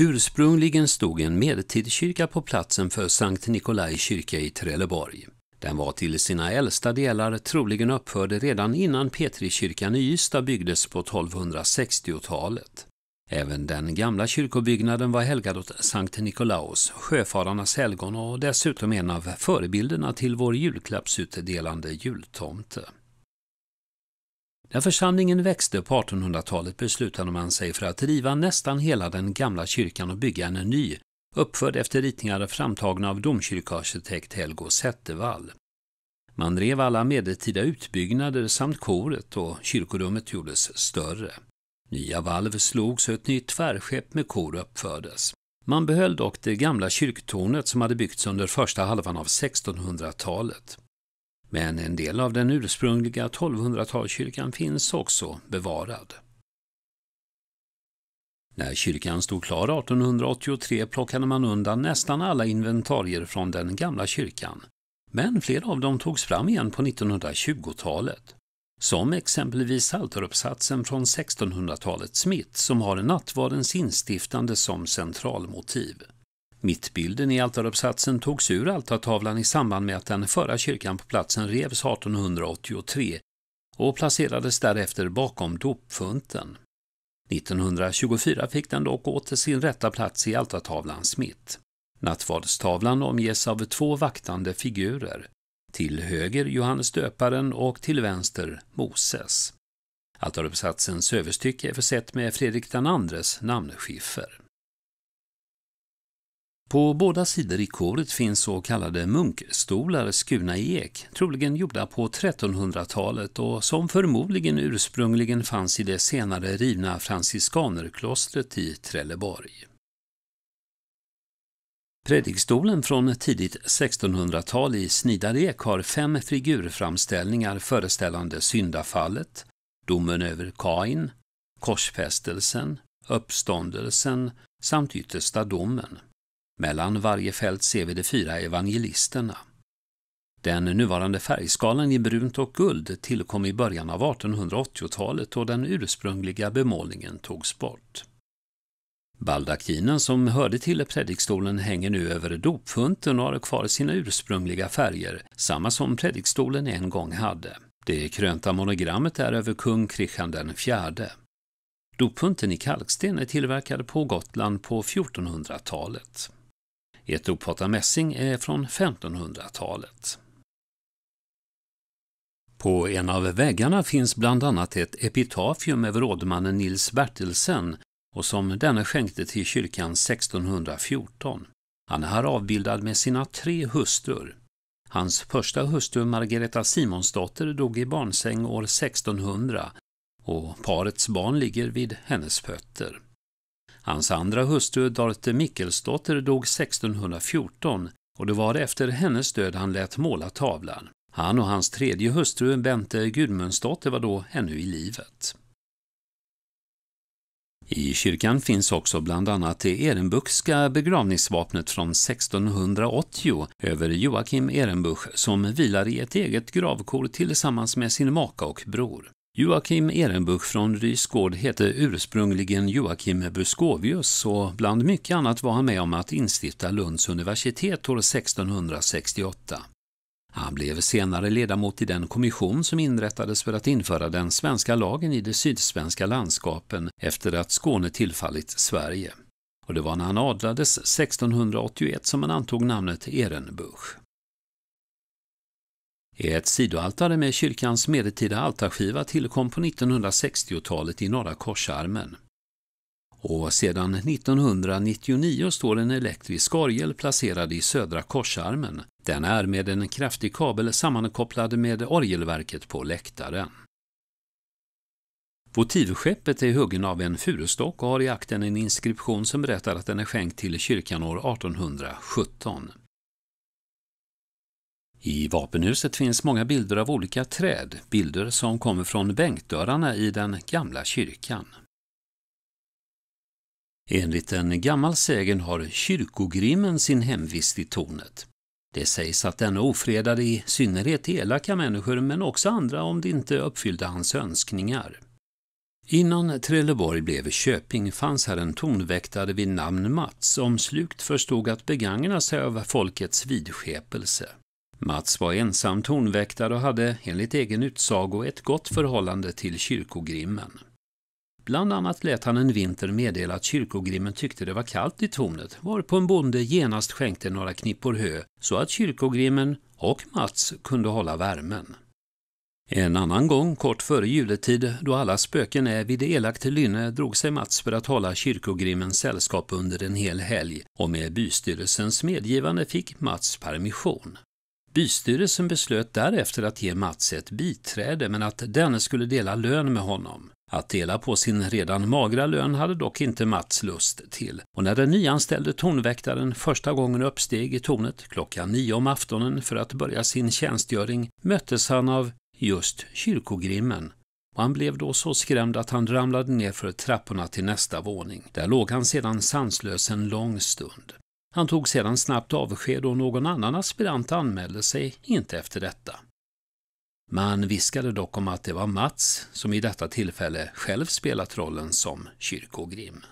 Ursprungligen stod en medeltidskyrka på platsen för Sankt Nikolai kyrka i Trelleborg. Den var till sina äldsta delar troligen uppförd redan innan Petrikyrkan i Ystad byggdes på 1260-talet. Även den gamla kyrkobyggnaden var helgad åt Sankt Nikolaus, sjöfararnas helgon och dessutom en av förebilderna till vår julklappsutdelande jultomte. När församlingen växte på 1800-talet beslutade man sig för att riva nästan hela den gamla kyrkan och bygga en ny, uppförd efter ritningar framtagna av domkyrkoarkitekt Helgo Zettervall. Man rev alla medeltida utbyggnader samt koret och kyrkorummet gjordes större. Nya valv slogs och ett nytt tvärskepp med kor uppfördes. Man behöll dock det gamla kyrktornet som hade byggts under första halvan av 1600-talet. Men en del av den ursprungliga 1200-talskyrkan finns också bevarad. När kyrkan stod klar 1883 plockade man undan nästan alla inventarier från den gamla kyrkan. Men flera av dem togs fram igen på 1920-talet. Som exempelvis altaruppsatsen från 1600-talets mitt som har nattvardens instiftande som centralmotiv. Mittbilden i altaruppsatsen togs ur altartavlan i samband med att den förra kyrkan på platsen revs 1883 och placerades därefter bakom dopfunten. 1924 fick den dock åter sin rätta plats i altartavlans mitt. Nattvardstavlan omges av två vaktande figurer. Till höger Johannes döparen och till vänster Moses. Altaruppsatsens överstycke är försett med Fredrik IIs namnskiffer. På båda sidor i koret finns så kallade munkstolar skurna i ek, troligen gjorda på 1300-talet och som förmodligen ursprungligen fanns i det senare rivna franciskanerklostret i Trelleborg. Predikstolen från tidigt 1600-tal i snidad ek har fem figurframställningar föreställande syndafallet, domen över Kain, korsfästelsen, uppståndelsen samt yttersta domen. Mellan varje fält ser vi de fyra evangelisterna. Den nuvarande färgskalan i brunt och guld tillkom i början av 1880-talet då den ursprungliga bemålningen togs bort. Baldakinen som hörde till predikstolen hänger nu över dopfunten och har kvar sina ursprungliga färger, samma som predikstolen en gång hade. Det krönta monogrammet är över kung Kristian IV. Dopfunten i kalksten är tillverkad på Gotland på 1400-talet. Ett opat mässing är eh, från 1500-talet. På en av väggarna finns bland annat ett epitafium över rådmannen Nils Bertelsen och som denne skänkte till kyrkan 1614. Han är här avbildad med sina tre hustrur. Hans första hustru Margareta Simonsdotter dog i barnsäng år 1600 och parets barn ligger vid hennes fötter. Hans andra hustru Dorte Mikkelsdotter dog 1614 och det var efter hennes död han lät måla tavlan. Han och hans tredje hustru Bente Gudmundsdotter var då ännu i livet. I kyrkan finns också bland annat det Ehrenbuchska begravningsvapnet från 1680 över Joakim Ehrenbuch som vilar i ett eget gravkor tillsammans med sin maka och bror. Joakim Ehrenbuch från Rysgård hette ursprungligen Joakim Buskovius och bland mycket annat var han med om att instifta Lunds universitet år 1668. Han blev senare ledamot i den kommission som inrättades för att införa den svenska lagen i de sydsvenska landskapen efter att Skåne tillfallit Sverige. Och det var när han adlades 1681 som han antog namnet Ehrenbuch. Ett sidoaltare med kyrkans medeltida altarskiva tillkom på 1960-talet i norra korsarmen. Och sedan 1999 står en elektrisk orgel placerad i södra korsarmen. Den är med en kraftig kabel sammankopplad med orgelverket på läktaren. Votivskeppet är huggen av en furustock och har i akten en inskription som berättar att den är skänkt till kyrkan år 1817. I vapenhuset finns många bilder av olika träd, bilder som kommer från bänkdörrarna i den gamla kyrkan. Enligt en gammal sägen har kyrkogrimmen sin hemvist i tornet. Det sägs att denne ofredade i synnerhet elaka människor men också andra om de inte uppfyllde hans önskningar. Innan Trelleborg blev Köping fanns här en tonväktare vid namn Mats som slukt förstod att begagna sig av folkets vidskepelse. Mats var ensam tonväktare och hade enligt egen utsago ett gott förhållande till kyrkogrimmen. Bland annat lät han en vinter meddela att kyrkogrimmen tyckte det var kallt i tornet, varpå en bonde genast skänkte några knippor hö så att kyrkogrimmen och Mats kunde hålla värmen. En annan gång, kort före juletid, då alla spöken är vid elakt lynne, drog sig Mats för att hålla kyrkogrimmen sällskap under en hel helg och med bystyrelsens medgivande fick Mats permission. Bystyrelsen beslöt därefter att ge Mats ett biträde men att denne skulle dela lön med honom. Att dela på sin redan magra lön hade dock inte Mats lust till och när den nyanställde tonväktaren första gången uppsteg i tornet klockan nio om aftonen för att börja sin tjänstgöring möttes han av just kyrkogrimmen och han blev då så skrämd att han ramlade ner för trapporna till nästa våning. Där låg han sedan sanslös en lång stund. Han tog sedan snabbt avsked och någon annan aspirant anmälde sig inte efter detta. Man viskade dock om att det var Mats som i detta tillfälle själv spelat rollen som kyrkogrim.